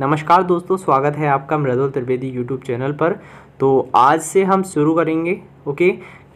नमस्कार दोस्तों स्वागत है आपका मृदुल त्रिवेदी यूट्यूब चैनल पर तो आज से हम शुरू करेंगे ओके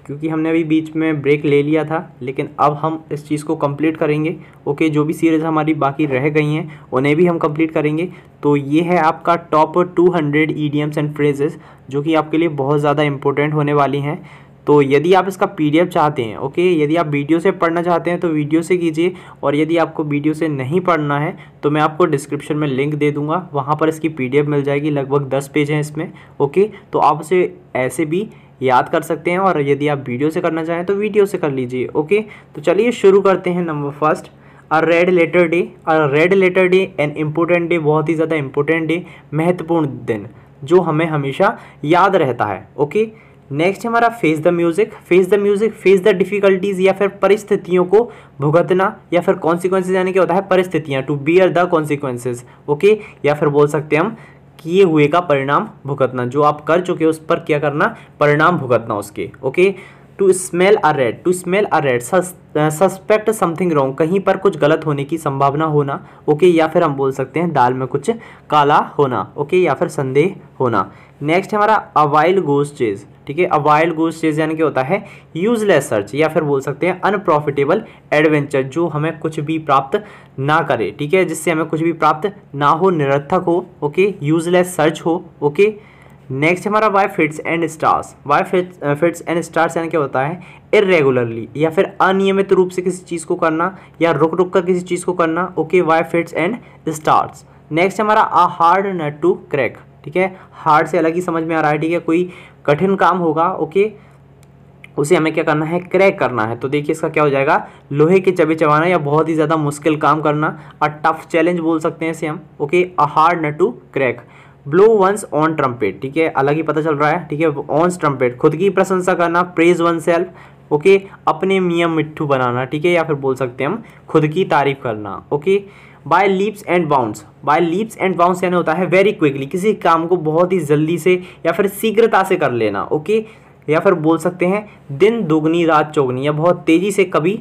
क्योंकि हमने अभी बीच में ब्रेक ले लिया था लेकिन अब हम इस चीज़ को कंप्लीट करेंगे ओके जो भी सीरीज़ हमारी बाकी रह गई हैं उन्हें भी हम कंप्लीट करेंगे तो ये है आपका top 200 hundred E and phrases जो कि आपके लिए बहुत ज़्यादा इंपॉर्टेंट होने वाली हैं तो यदि आप इसका पीडीएफ चाहते हैं ओके यदि आप वीडियो से पढ़ना चाहते हैं तो वीडियो से कीजिए और यदि आपको वीडियो से नहीं पढ़ना है तो मैं आपको डिस्क्रिप्शन में लिंक दे दूंगा वहाँ पर इसकी पी मिल जाएगी लगभग दस पेज हैं इसमें ओके तो आप उसे ऐसे भी याद कर सकते हैं और यदि आप वीडियो से करना चाहें तो वीडियो से कर लीजिए ओके तो चलिए शुरू करते हैं number first a red letter day a red letter day an important day बहुत ही ज़्यादा इम्पोर्टेंट डे महत्वपूर्ण दिन जो हमें हमेशा याद रहता है ओके okay? नेक्स्ट हमारा face the music face the music face the difficulties या फिर परिस्थितियों को भुगतना या फिर कॉन्सिक्वेंसेज यानी क्या होता है परिस्थितियाँ to bear the consequences okay या फिर बोल सकते हैं हम किए हुए का परिणाम भुगतना जो आप कर चुके हो उस पर क्या करना परिणाम भुगतना उसके okay to smell a rat to smell a rat suspect something wrong कहीं पर कुछ गलत होने की संभावना होना ओके okay, या फिर हम बोल सकते हैं दाल में कुछ काला होना ओके okay, या फिर संदेह होना नेक्स्ट हमारा अवाइल गोस चेज़ ठीक है अ वाइल्ड गूस चेज यानी कि होता है यूजलेस सर्च या फिर बोल सकते हैं अनप्रॉफिटेबल एडवेंचर जो हमें कुछ भी प्राप्त ना करे ठीक है जिससे हमें कुछ भी प्राप्त ना हो निरर्थक हो ओके यूजलेस सर्च हो ओके नेक्स्ट हमारा by fits and starts by fits fits and starts यानी क्या होता है इरेगुलरली या फिर अनियमित रूप से किसी चीज़ को करना या रुक रुक कर किसी चीज़ को करना okay by fits and starts next हमारा a hard nut to crack ठीक है हार्ड से अलग ही समझ में आ रहा है ठीक है कोई कठिन काम होगा ओके उसे हमें क्या करना है क्रैक करना है तो देखिए इसका क्या हो जाएगा लोहे के चबे चबाना या बहुत ही ज़्यादा मुश्किल काम करना अ टफ चैलेंज बोल सकते हैं इसे हम okay a hard nut to crack blow one's own trumpet ठीक है अलग ही पता चल रहा है ठीक है ऑन ट्रम्पेट खुद की प्रशंसा करना प्रेज वन सेल्फ ओके अपने मियाँ मिट्ठू बनाना ठीक है या फिर बोल सकते हैं हम खुद की तारीफ करना okay by leaps and bounds by leaps and bounds यानी होता है वेरी क्विकली किसी काम को बहुत ही जल्दी से या फिर शीघ्रता से कर लेना ओके या फिर बोल सकते हैं दिन दोगुनी रात चौगनी या बहुत तेज़ी से कभी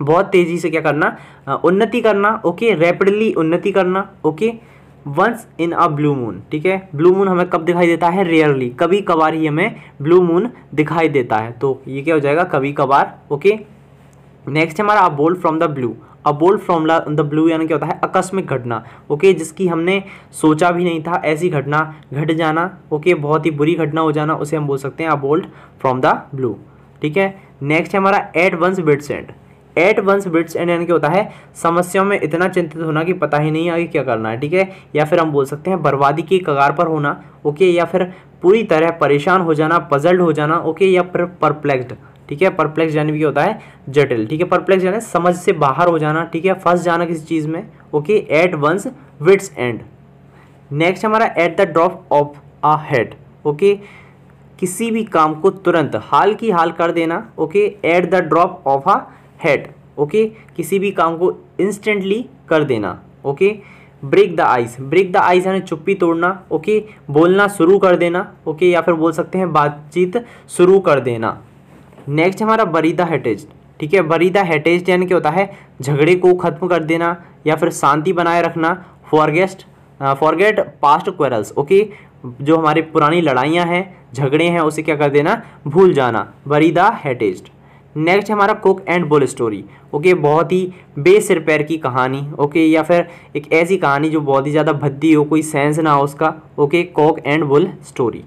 बहुत तेज़ी से क्या करना उन्नति करना ओके रैपिडली उन्नति करना okay once in a blue moon ठीक है ब्लू मून हमें कब दिखाई देता है रेयरली कभी कभार ही हमें ब्लू मून दिखाई देता है तो ये क्या हो जाएगा कभी कभार ओके नेक्स्ट हमारा a bolt from the blue a bolt from the blue यानी क्या होता है आकस्मिक घटना ओके जिसकी हमने सोचा भी नहीं था ऐसी घटना घट जाना ओके बहुत ही बुरी घटना हो जाना उसे हम बोल सकते हैं a bolt from the blue ठीक है नेक्स्ट हमारा at one's wits' end at one's wits' end यानी क्या होता है समस्याओं में इतना चिंतित होना कि पता ही नहीं आगे क्या करना है ठीक है या फिर हम बोल सकते हैं बर्बादी की कगार पर होना ओके या फिर पूरी तरह परेशान हो जाना पजल्ड हो जाना ओके या फिर परप्लेक्स्ड ठीक है परप्लेक्स यानी भी होता है जटिल ठीक है परप्लेक्स यानी समझ से बाहर हो जाना ठीक है फंस जाना किसी चीज़ में okay at one's wits' end next हमारा at the drop of a hat okay किसी भी काम को तुरंत हाल की हाल कर देना okay at the drop of a hat okay किसी भी काम को इंस्टेंटली कर देना okay break the ice break the ice यानी चुप्पी तोड़ना ओके बोलना शुरू कर देना ओके या फिर बोल सकते हैं बातचीत शुरू कर देना नेक्स्ट हमारा बरीदा हेटेज ठीक है बरीदा हेटेज यानी क्या होता है झगड़े को खत्म कर देना या फिर शांति बनाए रखना forgets forget past quarrels okay जो हमारी पुरानी लड़ाइयाँ हैं झगड़े हैं उसे क्या कर देना भूल जाना बरीदा हेटेज नेक्स्ट हमारा cock and bull story okay बहुत ही बेसिर पैर की कहानी ओके या फिर एक ऐसी कहानी जो बहुत ही ज़्यादा भद्दी हो कोई सेंस ना हो उसका okay cock and bull story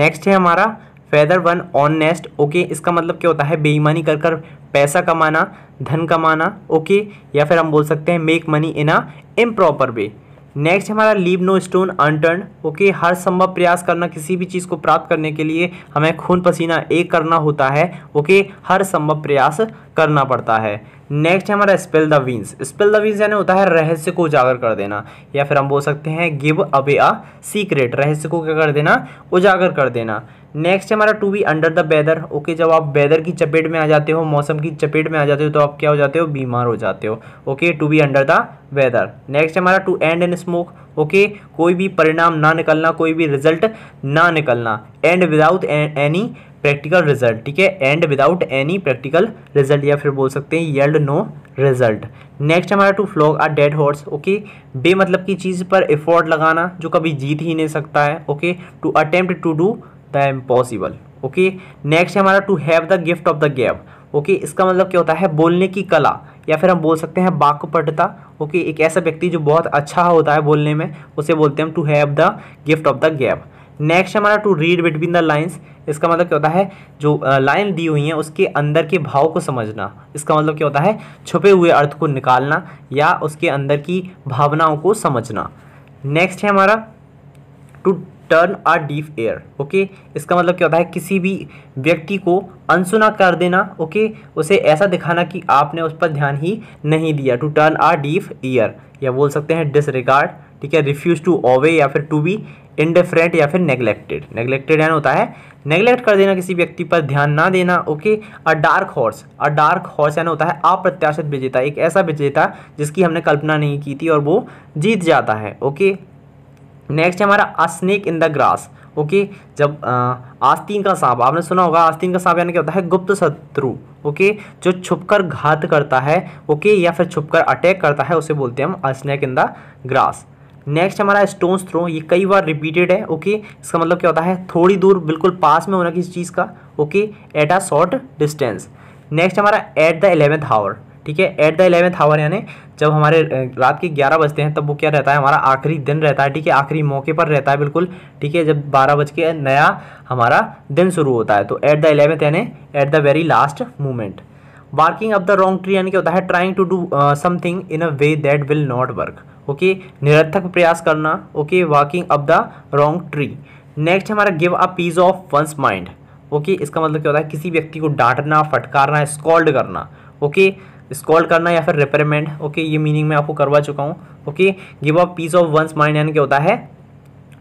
next है हमारा feather one's own nest okay इसका मतलब क्या होता है बेईमानी कर कर पैसा कमाना धन कमाना ओके या फिर हम बोल सकते हैं make money in a improper way next हमारा leave no stone unturned okay हर संभव प्रयास करना किसी भी चीज़ को प्राप्त करने के लिए हमें खून पसीना एक करना होता है ओके okay? हर संभव प्रयास करना पड़ता है नेक्स्ट हमारा spill the beans spill the beans यानी होता है रहस्य को उजागर कर देना या फिर हम बोल सकते हैं गिव अवे अ सीक्रेट रहस्य को क्या कर देना उजागर कर देना नेक्स्ट है हमारा to be under the weather okay जब आप वेदर की चपेट में आ जाते हो मौसम की चपेट में आ जाते हो तो आप क्या हो जाते हो बीमार हो जाते हो okay to be under the weather next हमारा to end in smoke okay कोई भी परिणाम ना निकलना कोई भी रिजल्ट ना निकलना end without any practical result ठीक है end without any practical result या फिर बोल सकते हैं यल्ड नो रिजल्ट नेक्स्ट हमारा to flog a dead horse okay बे मतलब की चीज़ पर एफोर्ट लगाना जो कभी जीत ही नहीं सकता है okay to attempt to do the impossible okay next है हमारा to have the gift of the gab okay इसका मतलब क्या होता है बोलने की कला या फिर हम बोल सकते हैं बाकपटता ओके okay, एक ऐसा व्यक्ति जो बहुत अच्छा होता है बोलने में उसे बोलते हैं to have the gift of the gab next हमारा to read between the lines इसका मतलब क्या होता है जो लाइन दी हुई है उसके अंदर के भाव को समझना इसका मतलब क्या होता है छुपे हुए अर्थ को निकालना या उसके अंदर की भावनाओं को समझना नेक्स्ट है हमारा to turn a deaf ear okay इसका मतलब क्या होता है किसी भी व्यक्ति को अनसुना कर देना ओके उसे ऐसा दिखाना कि आपने उस पर ध्यान ही नहीं दिया to turn a deaf ear या बोल सकते हैं डिसरिगार्ड ठीक है रिफ्यूज़ टू ओवे या फिर टू बी इनडिफरेंट या फिर नेग्लेक्टेड नेग्लेक्टेड यानी होता है नेग्लेक्ट कर देना किसी व्यक्ति पर ध्यान ना देना okay a dark horse a dark horse यानी होता है अप्रत्याशित विजेता एक ऐसा विजेता जिसकी हमने कल्पना नहीं की थी और वो जीत जाता है ओके नेक्स्ट है हमारा a snake in the grass okay जब आस्तीन का सांप आपने सुना होगा आस्तीन का सांप यानी क्या होता है गुप्त शत्रु ओके जो छुपकर घात करता है ओके या फिर छुपकर अटैक करता है उसे बोलते हैं हम a snake in the grass next हमारा स्टोन्स थ्रो ये कई बार रिपीटेड है ओके इसका मतलब क्या होता है थोड़ी दूर बिल्कुल पास में होना किसी चीज़ का okay at a short distance next हमारा एट द एलेवेंथ हावर ठीक है एट द इलेवंथ आवर यानी जब हमारे रात के ग्यारह बजते हैं तब वो क्या रहता है हमारा आखिरी दिन रहता है ठीक है आखिरी मौके पर रहता है बिल्कुल ठीक है जब बारह बज के नया हमारा दिन शुरू होता है तो एट द इलेवेंथ यानी at the very last moment barking up the wrong tree यानी क्या होता है trying to do something in a way that will not work okay निरर्थक प्रयास करना okay walking up the wrong tree next हमारा give a piece of one's mind okay इसका मतलब क्या होता है किसी व्यक्ति को डांटना फटकारना स्कॉल्ड करना ओके okay? स्कॉल करना या फिर रिपेयरमेंट ओके ये मीनिंग मैं आपको करवा चुका हूँ okay give a piece of one's mind यानी क्या होता है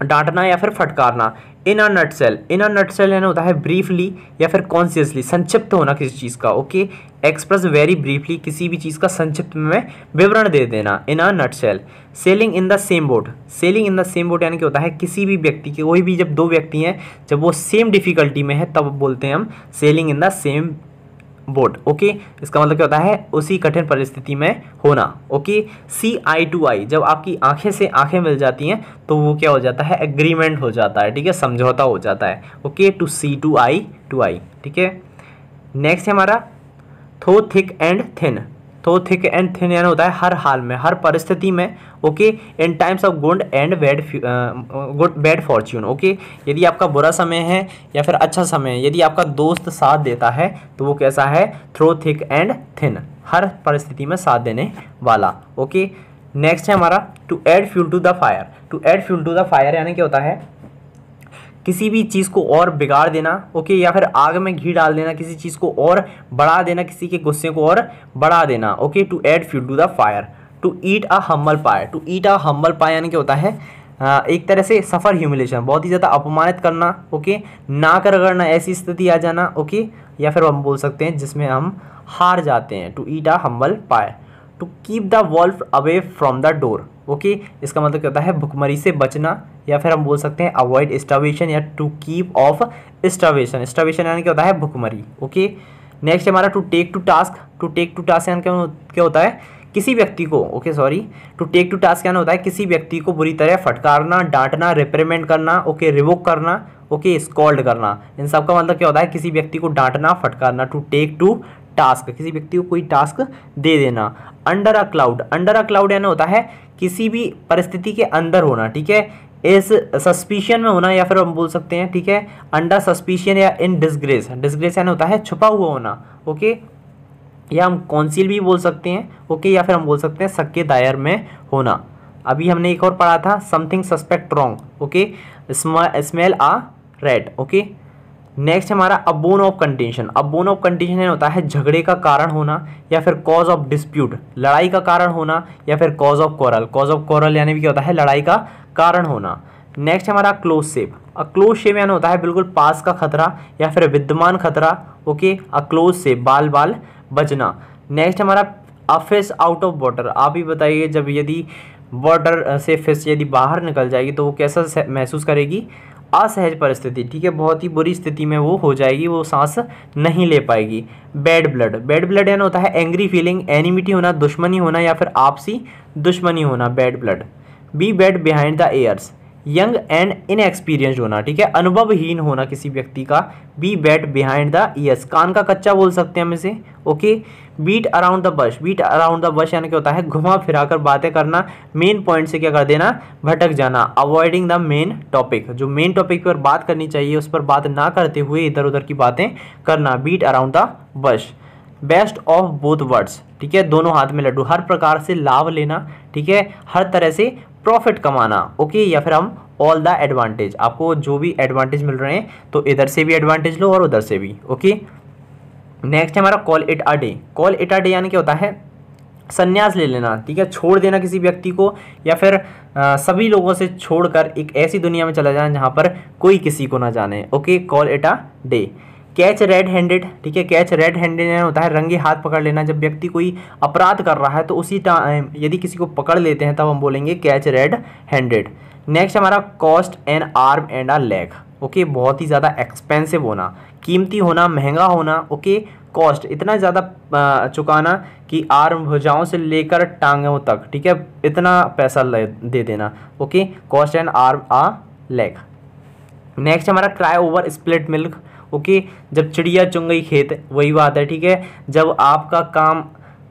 डांटना या फिर फटकारना इन a nut cell in a nut cell यानी होता है ब्रीफली या फिर कॉन्सियसली संक्षिप्त होना किसी चीज़ का ओके एक्सप्रेस वेरी ब्रीफली किसी भी चीज़ का संक्षिप्त में विवरण दे देना in a nutshell sailing in the same boat sailing in the same boat यानी कि होता है किसी भी व्यक्ति के कोई भी जब दो व्यक्ति हैं जब वो सेम डिफिकल्टी में है तब बोलते हैं हम sailing in the same board okay इसका मतलब क्या होता है उसी कठिन परिस्थिति में होना ओके सी आई टू आई जब आपकी आंखें से आंखें मिल जाती हैं तो वो क्या हो जाता है एग्रीमेंट हो जाता है ठीक है समझौता हो जाता है okay to see to eye to eye ठीक है नेक्स्ट है हमारा थो थिक एंड थिन तो थिक एंड थिन यानी होता है हर हाल में हर परिस्थिति में okay in times of good and bad good bad fortune okay यदि आपका बुरा समय है या फिर अच्छा समय है यदि आपका दोस्त साथ देता है तो वो कैसा है थ्रो थिक एंड थिन हर परिस्थिति में साथ देने वाला ओके नेक्स्ट है हमारा to add fuel to the fire to add fuel to the fire यानी क्या होता है किसी भी चीज़ को और बिगाड़ देना ओके या फिर आग में घी डाल देना किसी चीज़ को और बढ़ा देना किसी के गुस्से को और बढ़ा देना okay to add fuel to the fire to eat a humble pie to eat a humble pie यानी क्या होता है एक तरह से सफ़र ह्यूमिलेशन बहुत ही ज़्यादा अपमानित करना ओके ना कर करना ऐसी स्थिति आ जाना ओके या फिर हम बोल सकते हैं जिसमें हम हार जाते हैं to eat a humble pie to keep the wolf away from the door okay इसका मतलब क्या होता है भुखमरी से बचना या फिर हम बोल सकते हैं अवॉइड स्टावेशन या to keep off starvation starvation यानी क्या होता है भुखमरी ओके नेक्स्ट हमारा to take to task to take to task यानी क्या होता है किसी व्यक्ति को okay sorry to take to task यानी होता है किसी व्यक्ति को बुरी तरह फटकारना डांटना रिप्रेमेंट करना ओके okay, रिवोक करना ओके okay, स्कॉल्ड करना इन सब का मतलब क्या होता है किसी व्यक्ति को डांटना फटकारना टू टेक टू टास्क किसी व्यक्ति को कोई टास्क दे देना under a cloud under a cloud यानी होता है किसी भी परिस्थिति के अंदर होना ठीक है इस सस्पिशन में होना या फिर हम बोल सकते हैं ठीक है अंडर सस्पिशन या इन डिसग्रेस डिसग्रेस यानी होता है छुपा हुआ होना ओके या हम कौंसिल भी बोल सकते हैं ओके या फिर हम बोल सकते हैं सक्के दायर में होना अभी हमने एक और पढ़ा था something suspect wrong okay smell a rat okay next हमारा a bone of contention a bone of contention होता है झगड़े का कारण होना या फिर कॉज ऑफ डिस्प्यूट लड़ाई का कारण होना या फिर cause of quarrel cause of quarrel यानी भी क्या होता है लड़ाई का कारण होना नेक्स्ट हमारा close shave a close shave यानी होता है बिल्कुल पास का खतरा या फिर विद्यमान खतरा ओके अ क्लोज सेप बाल बाल बजना नेक्स्ट हमारा a fish out of water आप ही बताइए जब यदि वाटर से फिस यदि बाहर निकल जाएगी तो वो कैसा महसूस करेगी असहज परिस्थिति ठीक है बहुत ही बुरी स्थिति में वो हो जाएगी वो सांस नहीं ले पाएगी बैड ब्लड बैड ब्लड यानी होता है एंग्री फीलिंग एनिमिटी होना दुश्मनी होना या फिर आपसी दुश्मनी होना bad blood be wet behind the ears young and inexperience होना ठीक है अनुभवहीन होना किसी व्यक्ति का be wet behind the ears कान का कच्चा बोल सकते हैं हम इसे okay beat around the bush beat around the bush यानी क्या होता है घुमा फिरा कर बातें करना मेन पॉइंट से क्या कर देना भटक जाना अवॉइडिंग द मेन टॉपिक जो मेन टॉपिक पर बात करनी चाहिए उस पर बात ना करते हुए इधर उधर की बातें करना beat around the bush best of both worlds ठीक है दोनों हाथ में लड्डू हर प्रकार से लाभ लेना ठीक है हर तरह से प्रॉफिट कमाना ओके या फिर हम ऑल द एडवांटेज आपको जो भी एडवांटेज मिल रहे हैं तो इधर से भी एडवांटेज लो और उधर से भी ओके नेक्स्ट है हमारा call it a day call it a day यानी क्या होता है संन्यास ले लेना ठीक है छोड़ देना किसी व्यक्ति को या फिर आ, सभी लोगों से छोड़कर एक ऐसी दुनिया में चला जाना जहाँ पर कोई किसी को ना जाने okay call it a day catch red handed ठीक है कैच रेड हैंडेड होता है रंगे हाथ पकड़ लेना जब व्यक्ति कोई अपराध कर रहा है तो उसी टाइम यदि किसी को पकड़ लेते हैं तब हम बोलेंगे कैच रेड हैंडेड नेक्स्ट हमारा cost an arm and a leg okay बहुत ही ज़्यादा एक्सपेंसिव होना कीमती होना महंगा होना ओके कॉस्ट इतना ज़्यादा चुकाना कि आर्म भुजाओं से लेकर टांगों तक ठीक है इतना पैसा दे देना okay cost and arm a leg next हमारा cry over split milk okay जब चिड़िया चुन गई खेत वही बात है ठीक है जब आपका काम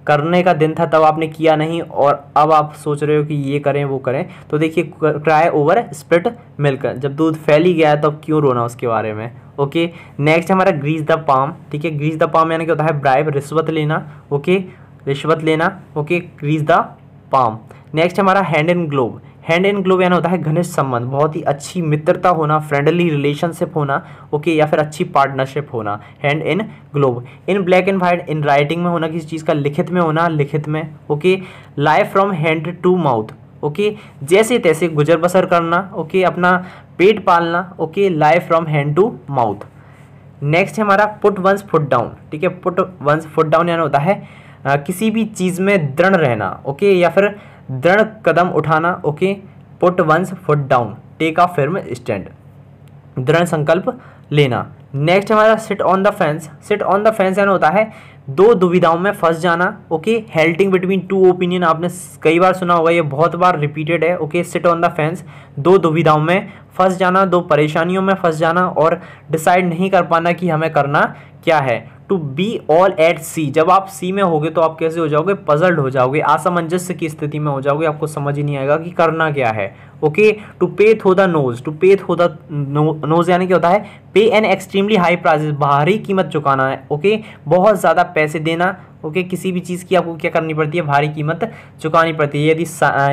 करने का दिन था तब आपने किया नहीं और अब आप सोच रहे हो कि ये करें वो करें तो देखिए क्राई ओवर स्प्रिट मिल्क जब दूध फैल ही गया है तो क्यों रोना उसके बारे में ओके नेक्स्ट हमारा ग्रीस द पाम ठीक है ग्रीस द पाम यानी क्या होता है ब्राइब रिश्वत लेना ओके रिश्वत लेना okay grease the palm next हमारा hand and globe hand and glove यानी होता है घनिष्ठ संबंध बहुत ही अच्छी मित्रता होना फ्रेंडली रिलेशनशिप होना ओके या फिर अच्छी पार्टनरशिप होना hand in globe in black and white in writing में होना किसी चीज़ का लिखित में होना लिखित में okay life from hand to mouth okay जैसे तैसे गुजर बसर करना ओके अपना पेट पालना okay live from hand to mouth next है हमारा पुट वंस फुट डाउन ठीक है पुट वंस फुट डाउन यानी होता है आ, किसी भी चीज़ में दृढ़ रहना ओके या फिर दृढ़ कदम उठाना okay put one's foot down take a फिर स्टैंड दृढ़ संकल्प लेना नेक्स्ट हमारा sit on the fence sit on the fence यानी होता है दो दुविधाओं में फंस जाना okay halting between two opinion आपने कई बार सुना होगा ये बहुत बार रिपीटेड है okay sit on the fence दो दुविधाओं में फंस जाना दो परेशानियों में फंस जाना और डिसाइड नहीं कर पाना कि हमें करना क्या है to be all at sea जब आप सी में होगे तो आप कैसे हो जाओगे पजल्ड हो जाओगे असमंजस्य की स्थिति में हो जाओगे आपको समझ ही नहीं आएगा कि करना क्या है okay to pay through the nose to pay through the nose यानी क्या होता है पे एन एक्सट्रीमली हाई प्राइजेस भारी कीमत चुकाना है ओके okay? बहुत ज़्यादा पैसे देना ओके okay? किसी भी चीज़ की आपको क्या करनी पड़ती है भारी कीमत चुकानी पड़ती है यदि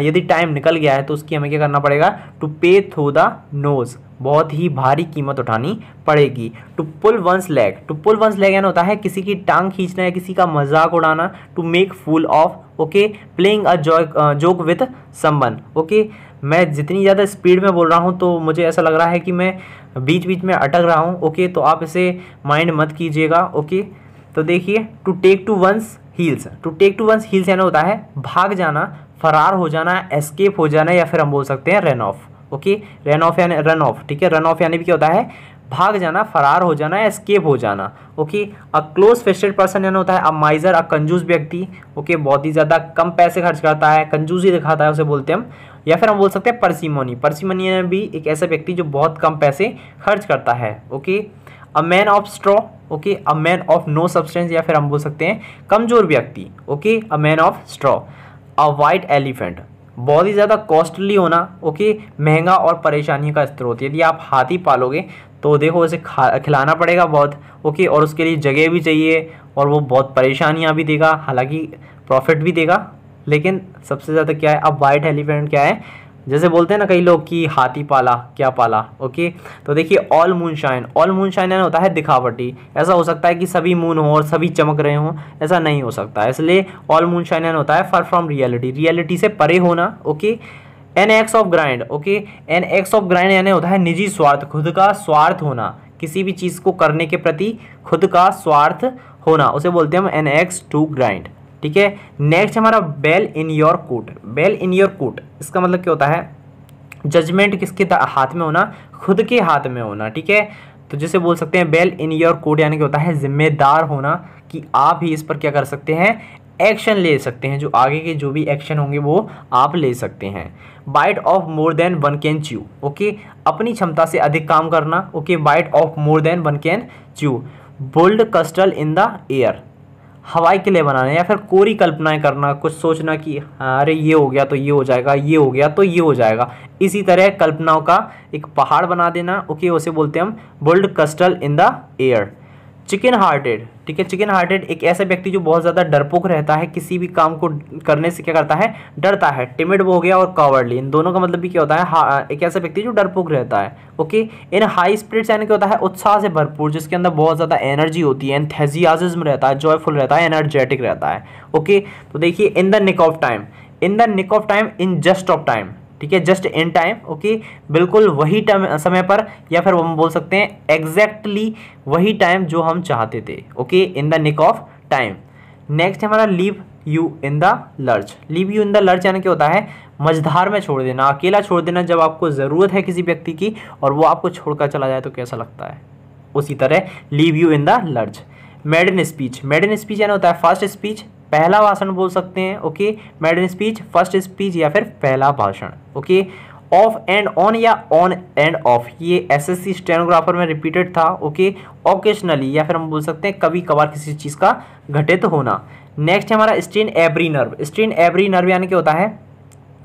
यदि टाइम निकल गया है तो उसकी हमें क्या करना पड़ेगा to pay through the nose बहुत ही भारी कीमत उठानी पड़ेगी to pull one's leg to pull one's leg यानी होता है किसी की टांग खींचना या किसी का मजाक उड़ाना to make fool of okay playing a joke with someone okay मैं जितनी ज़्यादा स्पीड में बोल रहा हूँ तो मुझे ऐसा लग रहा है कि मैं बीच बीच में अटक रहा हूँ ओके तो आप इसे माइंड मत कीजिएगा ओके तो देखिए to take to one's heels to take to one's heels यानी होता है भाग जाना फरार हो जाना एस्केप हो जाना या फिर हम बोल सकते हैं run off okay run off यानी रन ऑफ ठीक है रन ऑफ यानी भी क्या होता है भाग जाना फरार हो जाना या स्केप हो जाना okay a close fisted person यानी होता है अ माइजर अ कंजूस व्यक्ति ओके बहुत ही ज़्यादा कम पैसे खर्च करता है कंजूसी दिखाता है उसे बोलते हैं हम या फिर हम बोल सकते हैं परसीमोनी परसीमोनी भी एक ऐसा व्यक्ति जो बहुत कम पैसे खर्च करता है okay a man of straw okay a man of no substance या फिर हम बोल सकते हैं कमजोर व्यक्ति okay a man of straw a white elephant बहुत ही ज़्यादा कॉस्टली होना ओके महंगा और परेशानी का स्त्रोत यदि आप हाथी पालोगे तो देखो उसे खा खिलाना पड़ेगा बहुत ओके और उसके लिए जगह भी चाहिए और वो बहुत परेशानियाँ भी देगा हालांकि प्रॉफिट भी देगा लेकिन सबसे ज़्यादा क्या है अब वाइट एलिफेंट क्या है जैसे बोलते हैं ना कई लोग कि हाथी पाला क्या पाला ओके तो देखिए all moonshine all moonshine यानी होता है दिखावटी ऐसा हो सकता है कि सभी मून हो और सभी चमक रहे हों ऐसा नहीं हो सकता है इसलिए ऑल मून शाइन यानी होता है फर फ्रॉम रियलिटी रियलिटी से परे होना okay an axe of grind okay an axe of grind यानी होता है निजी स्वार्थ खुद का स्वार्थ होना किसी भी चीज़ को करने के प्रति खुद का स्वार्थ होना उसे बोलते हैं हम एन एक्स टू ग्राइंड ठीक है नेक्स्ट हमारा bell in your coat bell in your coat इसका मतलब क्या होता है जजमेंट किसके हाथ में होना खुद के हाथ में होना ठीक है तो जैसे बोल सकते हैं बेल इन योर कोट यानी कि होता है जिम्मेदार होना कि आप ही इस पर क्या कर सकते हैं एक्शन ले सकते हैं जो आगे के जो भी एक्शन होंगे वो आप ले सकते हैं bite off more than one can chew okay अपनी क्षमता से अधिक काम करना okay bite off more than one can chew build castle in the air हवाई किले बनाने या फिर कोरी कल्पनाएं करना कुछ सोचना कि अरे ये हो गया तो ये हो जाएगा ये हो गया तो ये हो जाएगा इसी तरह कल्पनाओं का एक पहाड़ बना देना ओके उसे बोलते हैं हम build castle in the air chicken hearted ठीक है चिकन हार्टेड एक ऐसा व्यक्ति जो बहुत ज़्यादा डरपोक रहता है किसी भी काम को करने से क्या करता है डरता है टिमिड हो गया और कावर्डली इन दोनों का मतलब भी क्या होता है एक ऐसा व्यक्ति जो डरपोक रहता है ओके इन हाई स्पिरिट्स यानी क्या होता है उत्साह से भरपूर जिसके अंदर बहुत ज़्यादा एनर्जी होती है एंथेजियाजम रहता है जॉयफुल रहता है एनर्जेटिक रहता है ओके तो देखिए in the nick of time in the nick of time in just of time ठीक है जस्ट इन टाइम ओके बिल्कुल वही टाइम समय पर या फिर हम बोल सकते हैं एग्जैक्टली वही टाइम जो हम चाहते थे okay in the nick of time next हमारा leave you in the lurch leave you in the lurch यानी क्या होता है मझधार में छोड़ देना अकेला छोड़ देना जब आपको ज़रूरत है किसी व्यक्ति की और वो आपको छोड़कर चला जाए तो कैसा लगता है उसी तरह leave you in the lurch in speech maiden speech यानी होता है फर्स्ट स्पीच पहला भाषण बोल सकते हैं okay maiden speech first speech या फिर पहला भाषण ओके ऑफ एंड ऑन या ऑन एंड ऑफ ये एसएससी स्टेनोग्राफर में रिपीटेड था ओके ओकेशनली या फिर हम बोल सकते हैं कभी कभार किसी चीज़ का घटित होना नेक्स्ट है हमारा strain every nerve strain every nerve यानी क्या होता है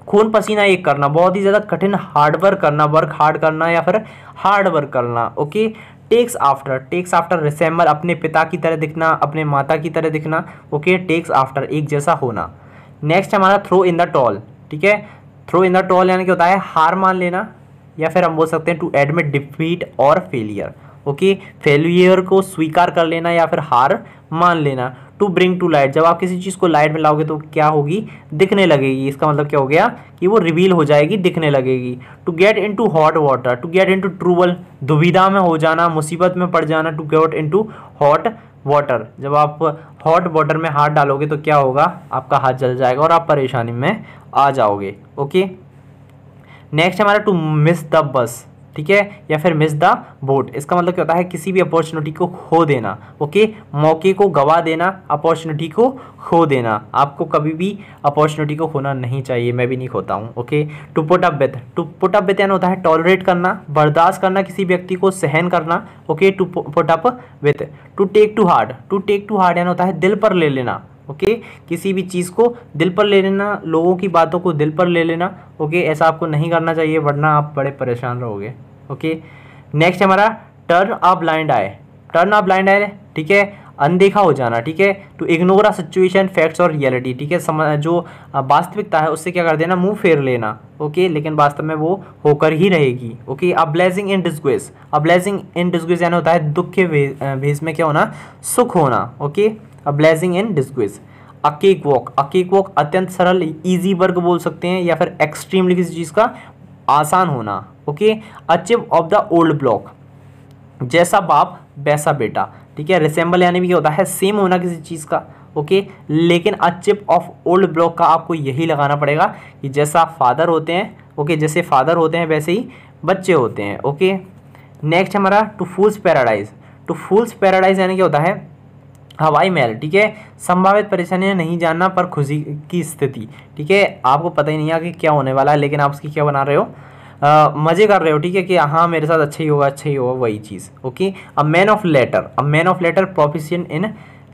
खून पसीना एक करना बहुत ही ज़्यादा कठिन हार्ड वर्क करना वर्क हार्ड करना या फिर हार्ड वर्क करना okay takes after takes after resemble अपने पिता की तरह दिखना अपने माता की तरह दिखना ओके टेक्स आफ्टर एक जैसा होना नेक्स्ट हमारा थ्रो इन द टॉल ठीक है थ्रो इन द टॉल यानी कि होता है हार मान लेना या फिर हम बोल सकते हैं टू एडमिट डिफीट और फेलियर ओके फेलियर को स्वीकार कर लेना या फिर हार मान लेना टू ब्रिंग टू लाइट जब आप किसी चीज़ को लाइट में लाओगे तो क्या होगी दिखने लगेगी इसका मतलब क्या हो गया कि वो रिवील हो जाएगी दिखने लगेगी to get into hot water to get into trouble दुविधा में हो जाना मुसीबत में पड़ जाना to get into hot water जब आप हॉट वाटर में हाथ डालोगे तो क्या होगा आपका हाथ जल जाएगा और आप परेशानी में आ जाओगे ओके नेक्स्ट हमारा टू मिस द बस ठीक है या फिर मिस द बोट इसका मतलब क्या होता है किसी भी अपॉर्चुनिटी को खो देना ओके मौके को गवा देना अपॉर्चुनिटी को खो देना आपको कभी भी अपॉर्चुनिटी को खोना नहीं चाहिए मैं भी नहीं खोता हूँ okay to put up with to put up with यानी होता है टॉलरेट करना बर्दाश्त करना किसी व्यक्ति को सहन करना okay to put up with to take to hard to take to hard यानी होता है दिल पर ले लेना ओके किसी भी चीज़ को दिल पर ले लेना लोगों की बातों को दिल पर ले लेना ओके ऐसा आपको नहीं करना चाहिए वरना आप बड़े परेशान रहोगे ओके नेक्स्ट हमारा turn a blind eye turn a blind eye ठीक है अनदेखा हो जाना ठीक है to ignore a situation facts और रियलिटी ठीक है समझ जो वास्तविकता है उससे क्या कर देना मुंह फेर लेना ओके लेकिन वास्तव में वो होकर ही रहेगी okay a blessing in disguise a blessing in disguise यानी होता है दुख के भेज में क्या होना सुख होना okay blessing in disguise a cake walk a cake walk अत्यंत सरल इजी वर्ग बोल सकते हैं या फिर एक्सट्रीमली किसी चीज़ का आसान होना okay a off the old block जैसा बाप वैसा बेटा ठीक है रिसेंबल यानी भी क्या होता है सेम होना किसी चीज़ का ओके लेकिन अचिप ऑफ ओल्ड ब्लॉक का आपको यही लगाना पड़ेगा कि जैसा फादर होते हैं ओके जैसे फादर होते हैं वैसे ही बच्चे होते हैं ओके नेक्स्ट हमारा to fool's paradise to fool's paradise यानी क्या होता है हवाई महल ठीक है संभावित परेशानियां नहीं जानना पर खुशी की स्थिति ठीक है आपको पता ही नहीं कि क्या होने वाला है लेकिन आप उसकी क्या बना रहे हो मज़े कर रहे हो ठीक है कि हाँ मेरे साथ अच्छा ही होगा अच्छा ही होगा वही चीज़ okay a man of letter a man of letter proficient in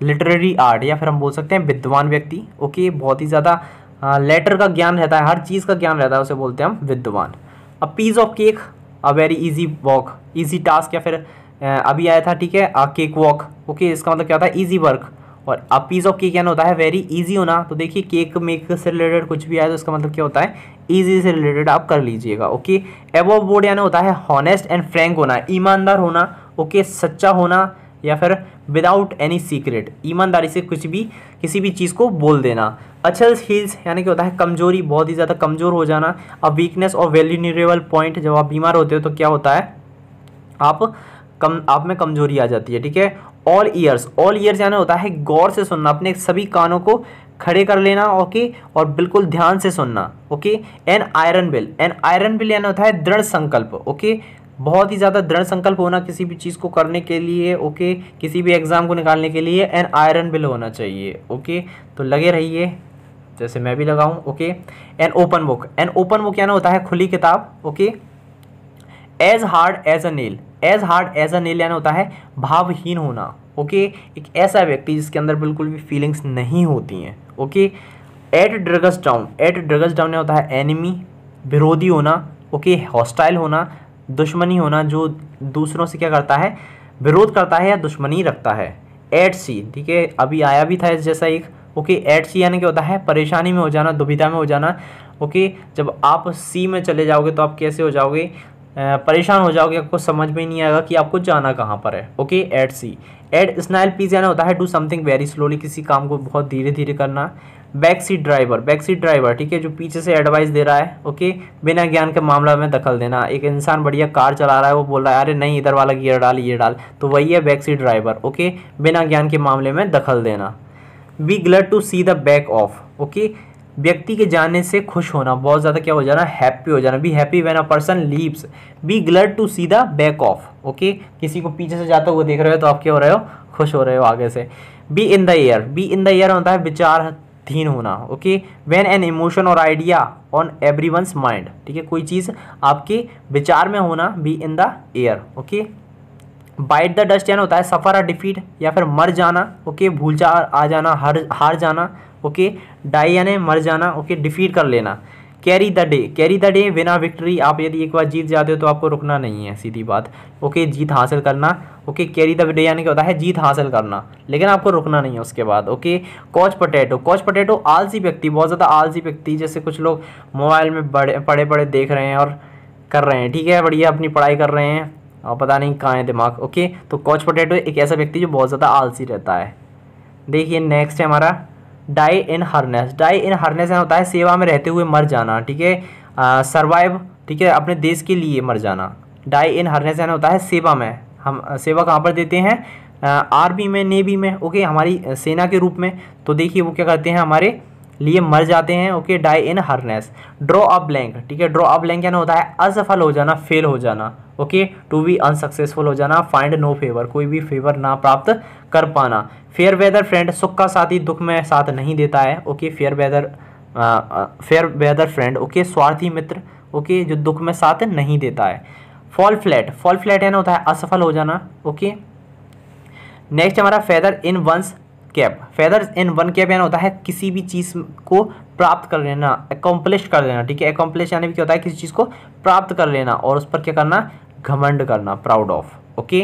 literary art या फिर हम बोल सकते हैं विद्वान व्यक्ति ओके बहुत ही ज़्यादा लेटर का ज्ञान रहता है हर चीज़ का ज्ञान रहता है उसे बोलते हैं हम विद्वान a piece of cake a very easy walk easy task या फिर अभी आया था ठीक है केक वॉक ओके इसका मतलब क्या होता है ईजी वर्क और अ पीस ऑफ केक यानी होता है वेरी ईजी होना तो देखिए केक मेक से रिलेटेड कुछ भी आया तो इसका मतलब क्या होता है ईजी से रिलेटेड आप कर लीजिएगा ओके एवो बोर्ड यानी होता है हॉनेस्ट एंड फ्रेंक होना ईमानदार होना ओके सच्चा होना या फिर विदाउट एनी सीक्रेट ईमानदारी से कुछ भी किसी भी चीज़ को बोल देना अचल हील्स यानी कि होता है कमजोरी बहुत ही ज़्यादा कमज़ोर हो जाना अब वीकनेस और वेल्यूनेबल पॉइंट जब आप बीमार होते हो तो क्या होता है आप कम आप में कमजोरी आ जाती है ठीक है ऑल ईयर्स ऑल ईयर्स यानी होता है गौर से सुनना अपने सभी कानों को खड़े कर लेना ओके और बिल्कुल ध्यान से सुनना okay an iron will an iron will यानी होता है दृढ़ संकल्प ओके बहुत ही ज़्यादा दृढ़ संकल्प होना किसी भी चीज़ को करने के लिए ओके किसी भी एग्ज़ाम को निकालने के लिए एन आयरन बिल होना चाहिए ओके तो लगे रहिए जैसे मैं भी लगाऊँ okay an open book an open book यानी होता है खुली किताब okay as hard as a nail as hard as a nail यानी होता है भावहीन होना ओके एक ऐसा व्यक्ति जिसके अंदर बिल्कुल भी फीलिंग्स नहीं होती हैं okay at drugs down at drugs down होता है एनिमी विरोधी होना ओके हॉस्टाइल होना दुश्मनी होना जो दूसरों से क्या करता है विरोध करता है या दुश्मनी रखता है एट सी ठीक है अभी आया भी था इस जैसा एक ओके एट सी यानी क्या होता है परेशानी में हो जाना दुविधा में हो जाना ओके जब आप सी में चले जाओगे तो आप कैसे हो जाओगे परेशान हो जाओगे आपको समझ में नहीं आएगा कि आपको जाना कहाँ पर है okay at sea at snail pace जाना होता है डू समथिंग वेरी स्लोली किसी काम को बहुत धीरे धीरे करना back seat driver back seat driver ठीक है जो पीछे से एडवाइस दे रहा है ओके बिना ज्ञान के मामला में दखल देना एक इंसान बढ़िया कार चला रहा है वो बोल रहा है अरे नहीं इधर वाला गियर डाल ये डाल तो वही है बैक सीट ड्राइवर ओके बिना ज्ञान के मामले में दखल देना be glad to see the back of okay व्यक्ति के जाने से खुश होना बहुत ज़्यादा क्या हो जाना हैप्पी हो जाना be happy when a person leaves be glad to see the back of okay किसी को पीछे से जाता हुआ देख रहे हो तो आप क्या हो रहे हो खुश हो रहे हो आगे से be in the air be in the air होता है विचार होना ओके वेन एन इमोशन और आइडिया ऑन एवरी माइंड ठीक है कोई चीज़ आपके विचार में होना be in the air okay bite the dust यानी होता है सफ़र आ डिफीट या फिर मर जाना ओके okay? भूल जा आ जाना हर हार जाना ओके डाई यानी मर जाना ओके डिफीट कर लेना carry the day carry the day बिना विक्ट्री आप यदि एक बार जीत जाते हो तो आपको रुकना नहीं है सीधी बात ओके जीत हासिल करना ओके कैरी द डे यानी क्या होता है जीत हासिल करना लेकिन आपको रुकना नहीं है उसके बाद okay couch potato couch potato आलसी व्यक्ति बहुत ज़्यादा आलसी व्यक्ति जैसे कुछ लोग मोबाइल में बड़े पड़े पड़े देख रहे हैं और कर रहे हैं ठीक है बढ़िया अपनी पढ़ाई कर रहे हैं और पता नहीं कहाँ है दिमाग ओके तो कॉच पटेटो एक ऐसा व्यक्ति जो बहुत ज़्यादा आलसी रहता है देखिए नेक्स्ट है हमारा डाई इन हर्नेस डाई इन हर्नेस होता है सेवा में रहते हुए मर जाना ठीक है सर्वाइव ठीक है अपने देश के लिए मर जाना डाई इन हर्नेस होता है सेवा में हम सेवा कहाँ पर देते हैं आर्मी में नेवी में ओके हमारी सेना के रूप में तो देखिए वो क्या करते हैं हमारे लिए मर जाते हैं okay die in harness draw a blank ठीक है ड्रॉ अ ब्लैंक क्या होता है असफल हो जाना फेल हो जाना ओके टू बी अनसक्सेसफुल हो जाना फाइंड नो फेवर कोई भी फेवर ना प्राप्त कर पाना फेयर वेदर फ्रेंड सुख का साथी दुख में साथ नहीं देता है okay fair weather fair weather friend okay स्वार्थी मित्र ओके जो दुख में साथ नहीं देता है फॉल फ्लैट फॉल फ्लैट है ना होता है असफल हो जाना ओके नेक्स्ट हमारा feather in one's cap feathers in one cap यानी होता है किसी भी चीज़ को प्राप्त कर लेना एकम्पलिश कर लेना ठीक है एकम्पलिश यानी क्या होता है किसी चीज़ को प्राप्त कर लेना और उस पर क्या करना घमंड करना proud of okay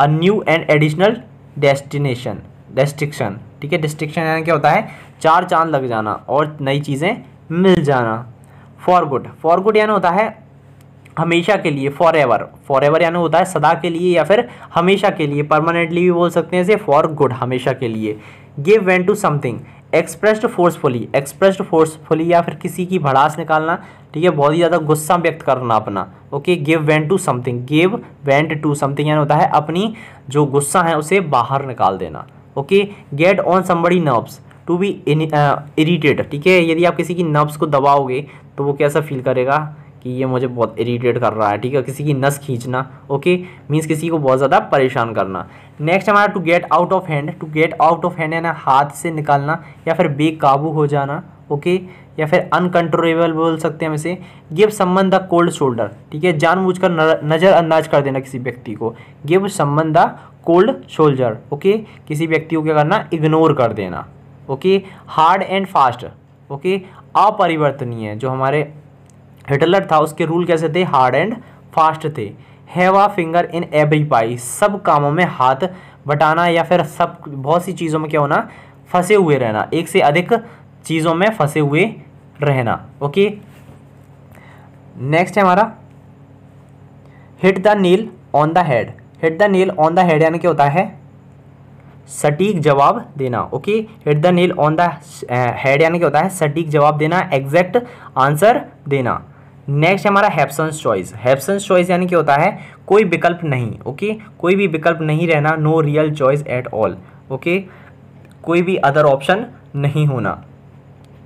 a new and additional destination distinction ठीक है डिस्ट्रिक्शन यानी क्या होता है चार चांद लग जाना और नई चीज़ें मिल जाना फॉर गुड फॉर गुड यानी होता है हमेशा के लिए फॉर एवर फॉर एवर यानी होता है सदा के लिए या फिर हमेशा के लिए परमानेंटली भी बोल सकते हैं इसे फॉर गुड हमेशा के लिए give vent to something expressed forcefully expressed forcefully या फिर किसी की भड़ास निकालना ठीक है बहुत ही ज़्यादा गुस्सा व्यक्त करना अपना okay give vent to something give vent to something यानी होता है अपनी जो गुस्सा है उसे बाहर निकाल देना okay get on somebody nerves to be irritated ठीक है यदि आप किसी की नर्व्स को दबाओगे तो वो कैसा फील करेगा कि ये मुझे बहुत इरीटेट कर रहा है ठीक है किसी की नस खींचना ओके मीन्स किसी को बहुत ज़्यादा परेशान करना नेक्स्ट हमारा to get out of hand to get out of hand यानी ना हाथ से निकालना या फिर बेकाबू हो जाना ओके या फिर अनकंट्रोलेबल बोल सकते हैं हम इसे गिव संबंध द कोल्ड शोल्डर ठीक है जानबूझकर नज़रअंदाज कर देना किसी व्यक्ति को गिव संबंध द कोल्ड शोल्डर ओके किसी व्यक्ति को क्या करना इग्नोर कर देना okay hard and fast okay अपरिवर्तनीय जो हमारे हिटलर था उसके रूल कैसे थे हार्ड एंड फास्ट थे have a finger in every pie सब कामों में हाथ बटाना या फिर सब बहुत सी चीज़ों में क्या होना फंसे हुए रहना एक से अधिक चीज़ों में फंसे हुए रहना ओके नेक्स्ट है हमारा hit the nail on the head hit the nail on the head यानी क्या होता है सटीक जवाब देना okay hit the nail on the head यानी क्या होता है सटीक जवाब देना एग्जैक्ट आंसर देना नेक्स्ट हमारा हैप्सन चॉइस हैप्सन चॉइस यानी क्या होता है कोई विकल्प नहीं ओके कोई भी विकल्प नहीं रहना no real choice at all okay कोई भी अदर ऑप्शन नहीं होना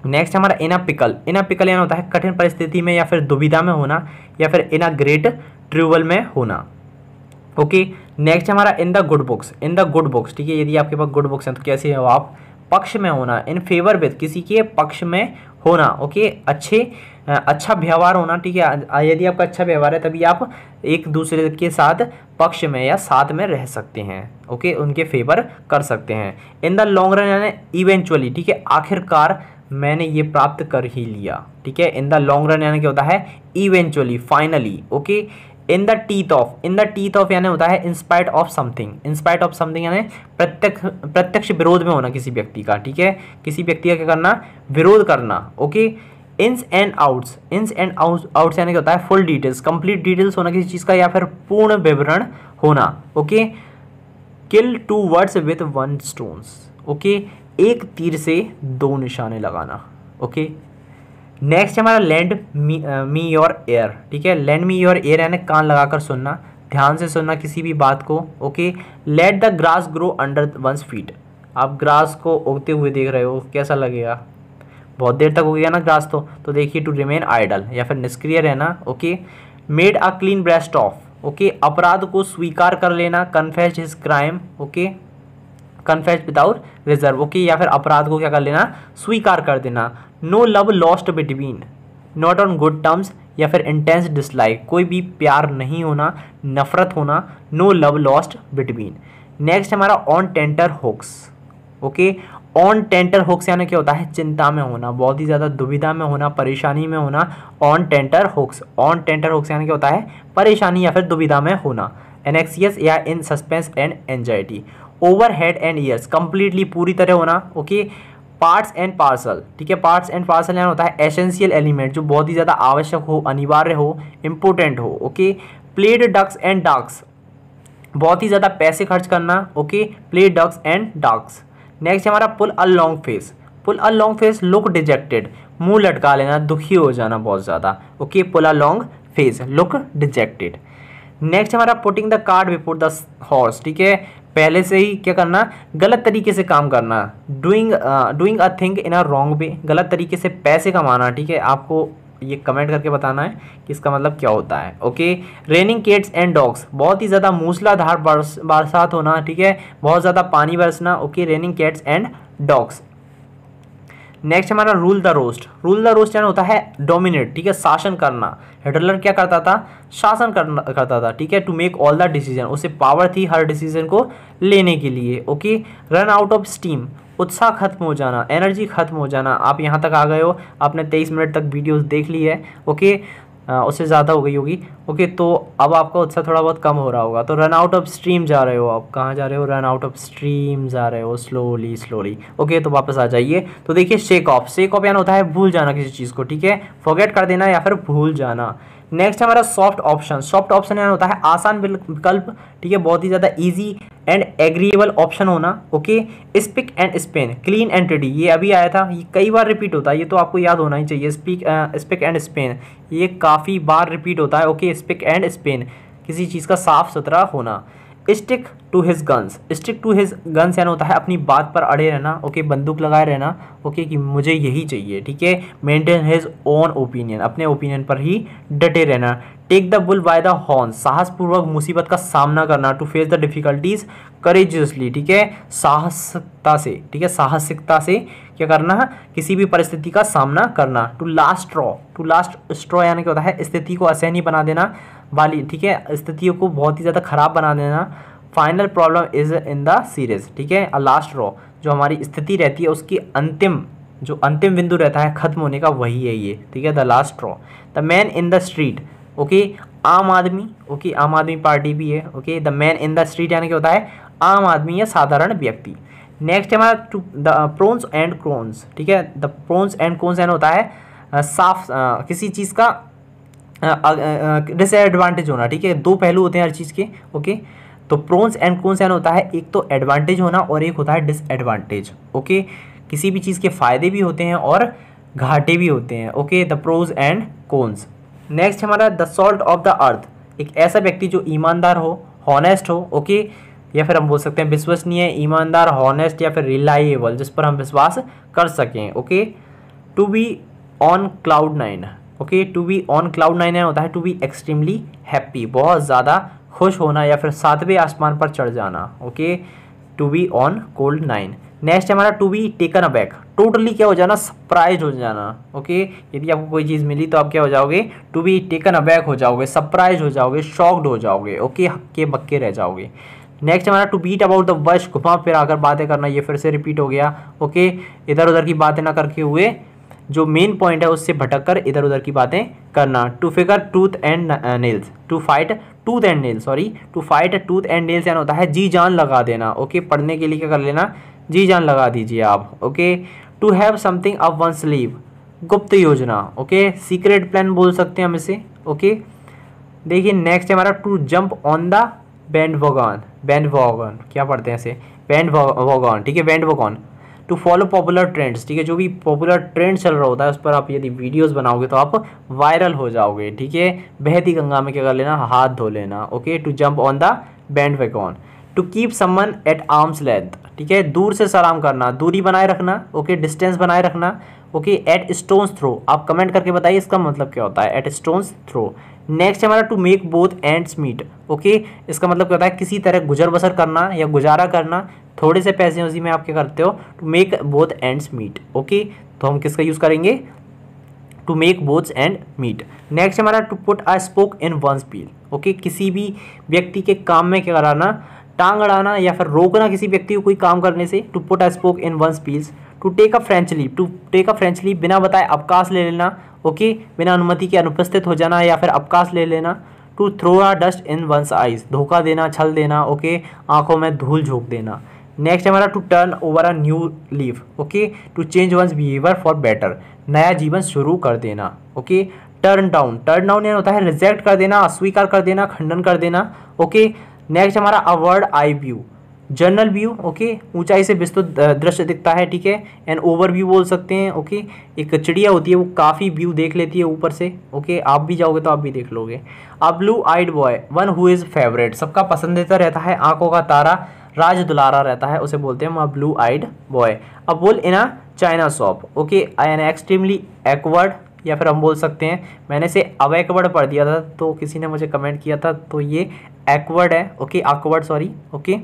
नेक्स्ट हमारा इना पिकल इना पिकल यानी होता है कठिन परिस्थिति में या फिर दुविधा में होना या फिर इना ग्रेट ट्रिवल में होना ओके नेक्स्ट हमारा in the good books in the good books ठीक है यदि आपके पास गुड बुक्स हैं तो कैसे हो आप पक्ष में होना इन फेवर विद किसी के पक्ष में होना ओके अच्छे अच्छा व्यवहार होना ठीक है यदि आपका अच्छा व्यवहार है तभी आप एक दूसरे के साथ पक्ष में या साथ में रह सकते हैं ओके उनके फेवर कर सकते हैं इन द लॉन्ग रन यानी इवेंचुअली ठीक है आखिरकार मैंने ये प्राप्त कर ही लिया ठीक है इन द लॉन्ग रन यानी क्या होता है eventually finally okay in the teeth of in the teeth of यानी होता है in spite of something in spite of something यानी प्रत्यक्ष प्रत्यक्ष विरोध में होना किसी व्यक्ति का ठीक है किसी व्यक्ति का क्या करना विरोध करना okay okay? Ins and outs ins and outs यानी क्या होता है फुल डिटेल्स कंप्लीट डिटेल्स होना किसी चीज़ का या फिर पूर्ण विवरण होना okay kill two birds with one stones okay एक तीर से दो निशाने लगाना ओके नेक्स्ट हमारा लैंड मी योर एयर ठीक है लैंड मी योर एयर यानी कान लगाकर सुनना ध्यान से सुनना किसी भी बात को okay let the grass grow under one's feet आप ग्रास को उगते हुए देख रहे हो कैसा लगेगा बहुत देर तक हो गया ना ग्रास तो तो देखिए टू रिमेन आइडल या फिर निष्क्रिय रहना okay made a clean breast of okay अपराध को स्वीकार कर लेना confessed his crime okay confessed without reserve okay या फिर अपराध को क्या कर लेना स्वीकार कर देना no love lost between not on good terms या फिर इंटेंस डिसलाइक कोई भी प्यार नहीं होना नफरत होना no love lost between next हमारा on tenterhooks okay on tenterhooks यानी क्या होता है चिंता में होना बहुत ही ज़्यादा दुविधा में होना परेशानी में होना on tenterhooks on tenterhooks यानी क्या होता है परेशानी या फिर दुविधा में होना एनेक्सियस या in suspense and anxiety over head and ears completely पूरी तरह होना ओके पार्ट्स एंड पार्सल ठीक है पार्ट्स एंड पार्सल यानी होता है एसेंशियल एलिमेंट जो बहुत ही ज़्यादा आवश्यक हो अनिवार्य हो इम्पोर्टेंट हो okay played ducks and drakes बहुत ही ज़्यादा पैसे खर्च करना okay played ducks and drakes next हमारा pull a long face pull a long face look dejected मुंह लटका लेना दुखी हो जाना बहुत ज़्यादा okay pull a long face look dejected next हमारा putting the cart before the horse ठीक है पहले से ही क्या करना गलत तरीके से काम करना doing doing a thing in a wrong way गलत तरीके से पैसे कमाना ठीक है आपको ये कमेंट करके बताना है कि इसका मतलब क्या होता है okay raining cats and dogs बहुत ही ज़्यादा मूसलाधार बरस बरसात होना ठीक है बहुत ज़्यादा पानी बरसना okay raining cats and dogs next हमारा rule the roost rule the roost यानी होता है डोमिनेट ठीक है शासन करना हिटलर क्या करता था शासन करना करता था ठीक है to make all the decision उसे पावर थी हर डिसीजन को लेने के लिए okay run out of steam उत्साह खत्म हो जाना एनर्जी ख़त्म हो जाना आप यहाँ तक आ गए हो आपने तेईस मिनट तक वीडियोस देख ली है ओके उससे ज़्यादा हो गई होगी ओके तो अब आपका उत्साह थोड़ा बहुत कम हो रहा होगा तो रन आउट ऑफ स्ट्रीम जा रहे हो आप कहाँ जा रहे हो रन आउट ऑफ स्ट्रीम जा रहे हो स्लोली स्लोली ओके तो वापस आ जाइए तो देखिए शेक ऑफ शेक ऑफ यानी होता है भूल जाना किसी चीज़ को ठीक है फॉरगेट कर देना या फिर भूल जाना नेक्स्ट हमारा सॉफ्ट ऑप्शन सॉफ्ट ऑप्शन यानी होता है आसान विकल्प ठीक है बहुत ही ज़्यादा ईजी एंड एग्रीएबल ऑप्शन होना okay spick and span clean entity ये अभी आया था ये कई बार रिपीट होता है ये तो आपको याद होना ही चाहिए स्पिक स्पिक एंड स्पेन ये काफ़ी बार रिपीट होता है ओके स्पिक एंड स्पेन किसी चीज़ का साफ़ सुथरा होना stick to his guns stick to his guns यानी होता है अपनी बात पर अड़े रहना ओके बंदूक लगाए रहना ओके कि मुझे यही चाहिए ठीक है मेंटेन हिज ओन ओपिनियन अपने ओपिनियन पर ही डटे रहना take the bull by the horn साहसपूर्वक मुसीबत का सामना करना to face the difficulties courageously ठीक है साहसिकता से ठीक है साहसिकता से क्या करना है किसी भी परिस्थिति का सामना करना to last straw to last straw यानी क्या होता है स्थिति को असहनीय बना देना वाली ठीक है स्थितियों को बहुत ही ज़्यादा ख़राब बना देना final problem is in the series ठीक है लास्ट रॉ जो हमारी स्थिति रहती है उसकी अंतिम जो अंतिम बिंदु रहता है ख़त्म होने का वही है ये ठीक है द लास्ट रॉ the man in the street okay आम आदमी ओके आम आदमी पार्टी भी है okay the man in the street यानी क्या होता है आम आदमी या साधारण व्यक्ति नेक्स्ट हमारा to the pros and cons ठीक है द प्रोन्स एंड क्रोन्स यानी होता है uh, साफ आ, uh, किसी चीज़ का डिसएडवांटेज होना ठीक है दो पहलू होते हैं हर चीज़ के ओके तो प्रोन्स एंड कॉन्सैन होता है एक तो एडवांटेज होना और एक होता है डिसएडवांटेज ओके किसी भी चीज़ के फ़ायदे भी होते हैं और घाटे भी होते हैं okay the pros and cons next हमारा the salt of the earth एक ऐसा व्यक्ति जो ईमानदार हो हॉनेस्ट हो ओके या फिर हम बोल सकते हैं विश्वसनीय ईमानदार हॉनेस्ट या फिर रिलायबल जिस पर हम विश्वास कर सकें okay to be on cloud nine okay to be on cloud nine nine होता है टू बी एक्सट्रीमली हैप्पी बहुत ज़्यादा खुश होना या फिर सातवें आसमान पर चढ़ जाना okay to be on cloud nine next हमारा to be taken aback totally क्या हो जाना सरप्राइज हो जाना ओके यदि आपको कोई चीज़ मिली तो आप क्या हो जाओगे टू बी टेकन अबैक हो जाओगे सरप्राइज हो जाओगे शॉक्ड हो जाओगे ओके हक्के बक्के रह जाओगे नेक्स्ट हमारा टू बीट अबाउट द वश घुमा फिर आकर बातें करना ये फिर से रिपीट हो गया ओके इधर उधर की बातें ना करके हुए जो मेन पॉइंट है उससे भटक कर इधर उधर की बातें करना to figure tooth and nails to fight tooth and nails sorry to fight tooth and nails यानी होता है जी जान लगा देना ओके पढ़ने के लिए क्या कर लेना जी जान लगा दीजिए आप okay to have something up one sleeve गुप्त योजना ओके सीक्रेट प्लान बोल सकते हैं हम इसे ओके देखिए नेक्स्ट है हमारा to jump on the bandwagon bandwagon क्या पढ़ते हैं इसे बैंड वॉगन ठीक है bandwagon to follow popular trends ठीक है जो भी पॉपुलर ट्रेंड चल रहा होता है उस पर आप यदि वीडियोस बनाओगे तो आप वायरल हो जाओगे ठीक है बहती गंगा में क्या कर लेना हाथ धो लेना okay to jump on the bandwagon to keep someone at arm's length ठीक है दूर से सलाम करना दूरी बनाए रखना ओके डिस्टेंस बनाए रखना ओके एट स्टोन्स थ्रो आप कमेंट करके बताइए इसका मतलब क्या होता है एट स्टोन्स थ्रो नेक्स्ट हमारा to make both ends meet okay इसका मतलब क्या होता है किसी तरह गुजर बसर करना या गुजारा करना थोड़े से पैसे उसी में आप क्या करते हो to make both ends meet okay तो हम किसका यूज़ करेंगे to make both ends meet next हमारा to put a spoke in one स्पील ओके किसी भी व्यक्ति के काम में क्या कराना टांग अड़ाना या फिर रोकना किसी व्यक्ति को कोई काम करने से to put a spoke in one wheels to take a French leave to take a French leave बिना बताए अवकाश ले लेना ओके बिना अनुमति के अनुपस्थित हो जाना या फिर अवकाश ले लेना to throw a dust in one's eyes धोखा देना छल देना ओके आंखों में धूल झोंक देना नेक्स्ट है हमारा to turn over a new leaf okay to change one's behaviour for better नया जीवन शुरू कर देना okay turn down turn down यानी होता है रिजेक्ट कर देना अस्वीकार कर देना खंडन कर देना ओके नेक्स्ट हमारा a bird's eye view general view okay ऊंचाई से विस्तृत दृश्य दिखता है ठीक है एंड ओवर व्यू बोल सकते हैं ओके एक चिड़िया होती है वो काफ़ी व्यू देख लेती है ऊपर से ओके आप भी जाओगे तो आप भी देख लोगे अब blue eyed boy one who is favourite सबका पसंदीदा रहता है आंखों का तारा राज दुलारा रहता है उसे बोलते हैं माँ ब्लू आइड बॉय अब bull in a china shop okay I an extremely awkward या फिर हम बोल सकते हैं मैंने इसे अवैकवर्ड पढ़ दिया था तो किसी ने मुझे कमेंट किया था तो ये एक्वर्ड है ओके आकवर्ड सॉरी ओके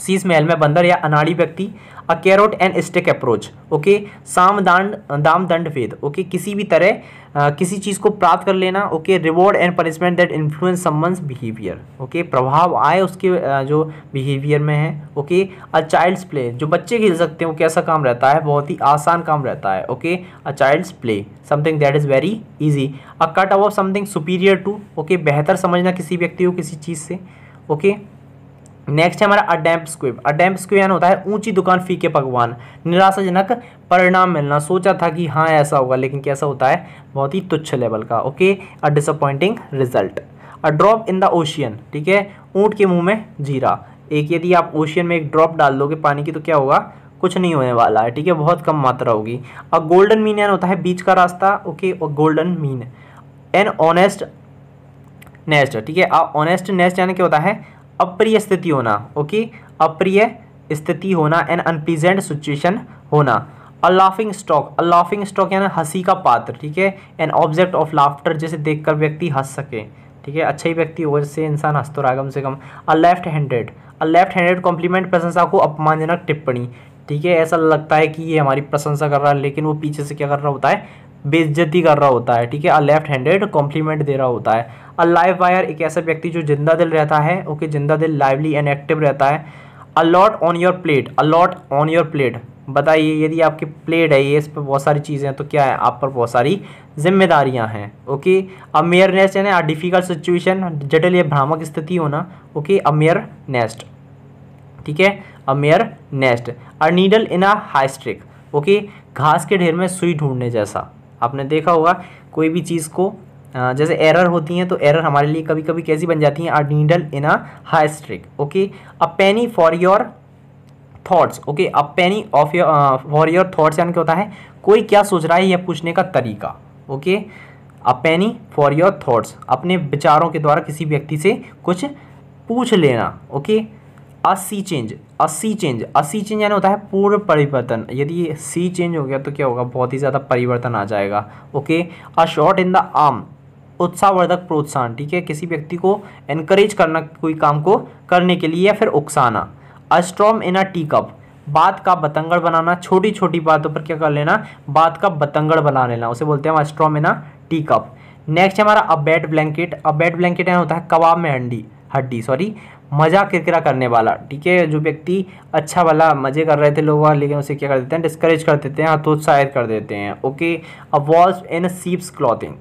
सीस महल में बंदर या अनाड़ी व्यक्ति a carrot and stick approach okay साम दाम दंड भेद ओके किसी भी तरह आ, किसी चीज़ को प्राप्त कर लेना okay reward and punishment that influence someone's behaviour okay प्रभाव आए उसके आ, जो बिहेवियर में है ओके अ चाइल्ड्स प्ले जो बच्चे खेल सकते हैं वो कैसा काम रहता है बहुत ही आसान काम रहता है okay a child's play something that is very easy a cut above something superior to okay बेहतर समझना किसी व्यक्ति को किसी चीज़ से ओके okay? नेक्स्ट है हमारा अडैम्प स्क्वेब अडैम्प स्क्वेब यानी होता है ऊंची दुकान फीके पकवान निराशाजनक परिणाम मिलना सोचा था कि हाँ ऐसा होगा लेकिन कैसा होता है बहुत ही तुच्छ लेवल का okay a disappointing result a drop in the ocean ठीक है ऊँट के मुंह में जीरा एक यदि आप ओशियन में एक ड्रॉप डाल दोगे पानी की तो क्या होगा कुछ नहीं होने वाला है ठीक है बहुत कम मात्रा होगी अ गोल्डन मीन यानी होता है बीच का रास्ता ओके और golden mean an honest nest ठीक है ऑनेस्ट नेस्ट यानी क्या होता है अप्रिय स्थिति होना ओके अप्रिय स्थिति होना एन अनप्रीजेंट सिचुएशन होना a laughing stock a laughing stock यानी हंसी का पात्र ठीक है एन ऑब्जेक्ट ऑफ लाफ्टर जिसे देखकर व्यक्ति हंस सके ठीक है अच्छा ही व्यक्ति हो जिससे इंसान हंस तो रहा कम से कम a left handed a left handed compliment प्रशंसा को अपमानजनक टिप्पणी ठीक है ऐसा लगता है कि ये हमारी प्रशंसा कर रहा है लेकिन वो पीछे से क्या कर रहा होता है बेइज्जती कर रहा होता है ठीक है अ लेफ्ट हैंडेड कॉम्प्लीमेंट दे रहा होता है अ लाइव वायर एक ऐसा व्यक्ति जो जिंदा दिल रहता है ओके जिंदा दिल लाइवली एंड एक्टिव रहता है a lot on your plate a lot on your plate बताइए यदि आपकी प्लेट है ये इस पर बहुत सारी चीज़ें हैं तो क्या है आप पर बहुत सारी जिम्मेदारियां हैं ओके नेस्ट यानी डिफ़िकल्ट सिचुएशन जटिल या भ्रामक स्थिति होना ओके अमेयर नेस्ट ठीक है a mare nest a needle in a haystack okay घास के ढेर में सुई ढूंढने जैसा आपने देखा होगा कोई भी चीज़ को जैसे एरर होती हैं तो एरर हमारे लिए कभी कभी कैसी बन जाती हैं are needle in a haystack okay a penny for your thoughts okay a penny of your for your thoughts यानी क्या होता है कोई क्या सोच रहा है यह पूछने का तरीका okay a penny for your thoughts अपने विचारों के द्वारा किसी व्यक्ति से कुछ पूछ लेना okay a sea change a sea change a sea change यानी होता है पूर्ण परिवर्तन यदि सी चेंज हो गया तो क्या होगा बहुत ही ज़्यादा परिवर्तन आ जाएगा okay a shot in the arm उत्साहवर्धक प्रोत्साहन ठीक है किसी व्यक्ति को एनकरेज करना कोई काम को करने के लिए या फिर उकसाना अस्ट्रॉम इन अ टी कप बात का बतंगड़ बनाना छोटी छोटी बातों पर क्या कर लेना बात का बतंगड़ बना लेना उसे बोलते हैं हम a storm in a tea cup next हमारा बेड ब्लैंकेट बेड ब्लैंकेट यहाँ होता है कबाब में हंडी हड्डी सॉरी मज़ा किरकिरा करने वाला ठीक है जो व्यक्ति अच्छा वाला मज़े कर रहे थे लोग लेकिन उसे क्या कर देते हैं डिस्करेज कर देते हैं हतोत्साहित कर देते हैं okay a wolf in sheep's clothing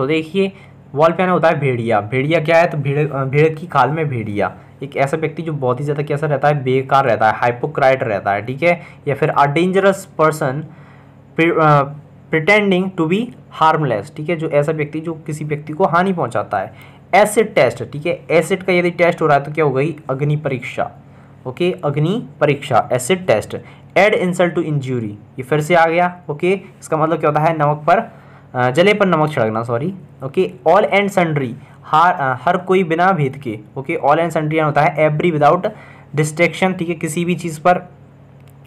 तो देखिए वॉल पे आना होता है भेड़िया भेड़िया क्या है तो भेड़ भेड़ की खाल में भेड़िया एक ऐसा व्यक्ति जो बहुत ही ज़्यादा कैसा रहता है बेकार रहता है हाइपोक्राइट रहता है ठीक है या फिर a dangerous person pretending to be harmless ठीक है जो ऐसा व्यक्ति जो किसी व्यक्ति को हानि पहुंचाता है एसिड टेस्ट ठीक है एसिड का यदि टेस्ट हो रहा है तो क्या हो गई अग्नि परीक्षा ओके अग्नि परीक्षा acid test add insult to injury ये फिर से आ गया ओके इसका मतलब क्या होता है नमक पर जले पर नमक छिड़कना sorry okay all and sundry हर हर कोई बिना भेद के ओके ऑल एंड सन्ड्री होता है एवरी विदाउट डिस्ट्रेक्शन ठीक है किसी भी चीज़ पर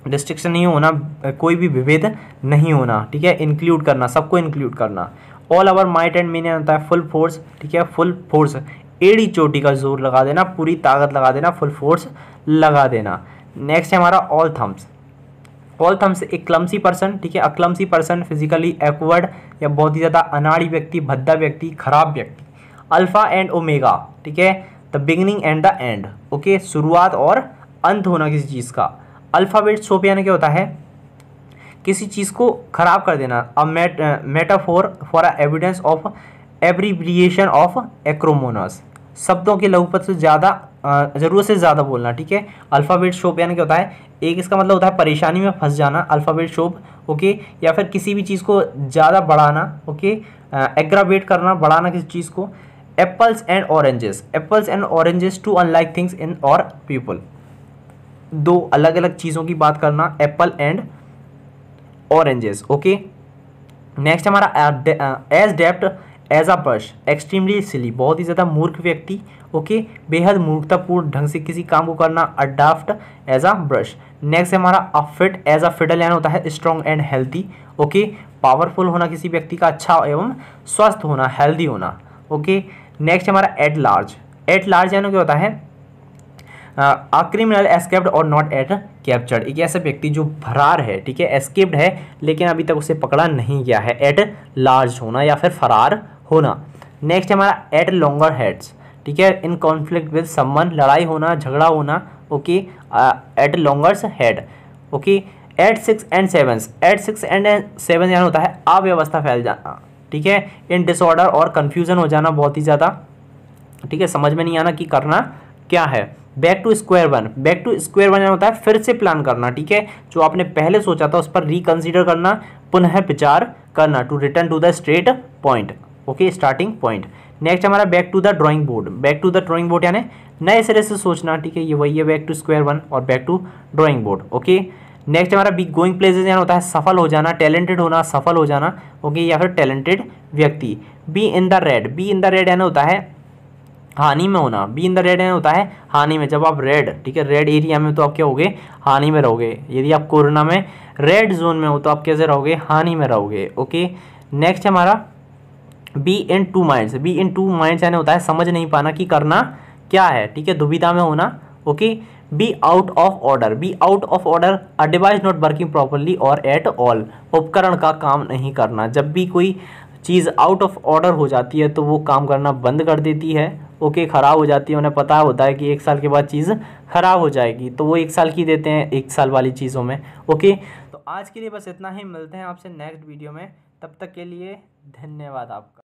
डिस्ट्रिक्शन नहीं होना कोई भी विभेद नहीं होना ठीक है इंक्लूड करना सबको इंक्लूड करना all our might and main होता है फुल फोर्स ठीक है फुल फोर्स एड़ी चोटी का जोर लगा देना पूरी ताकत लगा देना फुल फोर्स लगा देना नेक्स्ट है हमारा ऑल थम्स ऑल थम्स एक क्लम्सी पर्सन ठीक है अक्लम्सी पर्सन फिजिकली एक्वर्ड या बहुत ही ज़्यादा अनाड़ी व्यक्ति भद्दा व्यक्ति खराब व्यक्ति अल्फ़ा एंड ओमेगा ठीक है the beginning and the end okay शुरुआत और अंत होना किसी चीज़ का अल्फ़ाबेट सोप यानी क्या होता है किसी चीज़ को खराब कर देना a met metaphor for a evidence of abbreviation of acronyms शब्दों के लघुपत से ज़्यादा ज़रूरत से ज़्यादा बोलना ठीक है अल्फ़ाबेट शोप यानी क्या होता है एक इसका मतलब होता है परेशानी में फंस जाना अल्फ़ाबेट शोप ओके या फिर किसी भी चीज़ को ज़्यादा बढ़ाना ओके एग्रावेट करना बढ़ाना किसी चीज़ को apples and oranges apples and oranges two unlike things in और पीपल दो अलग अलग चीज़ों की बात करना apple and oranges okay next हमारा as daft as a brush extremely silly बहुत ही ज़्यादा मूर्ख व्यक्ति ओके बेहद मूर्खतापूर्ण ढंग से किसी काम को करना a daft as a brush next हमारा अफिट एज अ फिडल यानी होता है strong and healthy okay powerful होना किसी व्यक्ति का अच्छा एवं स्वस्थ होना हेल्दी होना ओके नेक्स्ट हमारा एट लार्ज एट लार्ज यानी क्या होता है अ क्रिमिनल एस्केप्ड और नॉट एट कैप्चर्ड एक ऐसा व्यक्ति जो फरार है ठीक है एस्केप्ड है लेकिन अभी तक उसे पकड़ा नहीं गया है एट लार्ज होना या फिर फरार होना नेक्स्ट हमारा एट लॉन्गर हेड्स ठीक है इन कॉन्फ्लिक्ट विद समवन लड़ाई होना झगड़ा होना ओके एट लॉन्गर्स हेड okay at six and seven at six and seven यानी होता है अव्यवस्था फैल जाना ठीक है इन डिसऑर्डर और कन्फ्यूजन हो जाना बहुत ही ज़्यादा ठीक है समझ में नहीं आना कि करना क्या है back to square one back to square one होता है फिर से प्लान करना ठीक है जो आपने पहले सोचा था उस पर रिकन्सिडर करना पुनः विचार करना to return to the straight point okay starting point next हमारा back to the drawing board back to the drawing board यानी नए सिरे से सोचना ठीक है ये वही है बैक टू स्क्वायर वन और back to drawing board okay next हमारा बिग गोइंग प्लेसेस यानी होता है सफल हो जाना टैलेंटेड होना सफल हो जाना ओके या फिर टैलेंटेड व्यक्ति be in the red be in the red यानी होता है हानि में होना बी इन द रेड यानी होता है हानि में जब आप रेड ठीक है रेड एरिया में तो आप क्या होगे हानि में रहोगे यदि आप कोरोना में रेड जोन में हो तो आप कैसे रहोगे हानि में रहोगे ओके नेक्स्ट हमारा be in two minds be in two minds यानी होता है समझ नहीं पाना कि करना क्या है ठीक है दुविधा में होना okay be out of order be out of order a device not working properly और एट ऑल उपकरण का काम नहीं करना जब भी कोई चीज़ आउट ऑफ ऑर्डर हो जाती है तो वो काम करना बंद कर देती है ओके okay, ख़राब हो जाती है उन्हें पता होता है कि एक साल के बाद चीज़ ख़राब हो जाएगी तो वो एक साल की देते हैं एक साल वाली चीज़ों में ओके okay? तो आज के लिए बस इतना ही मिलते हैं आपसे नेक्स्ट वीडियो में तब तक के लिए धन्यवाद आपका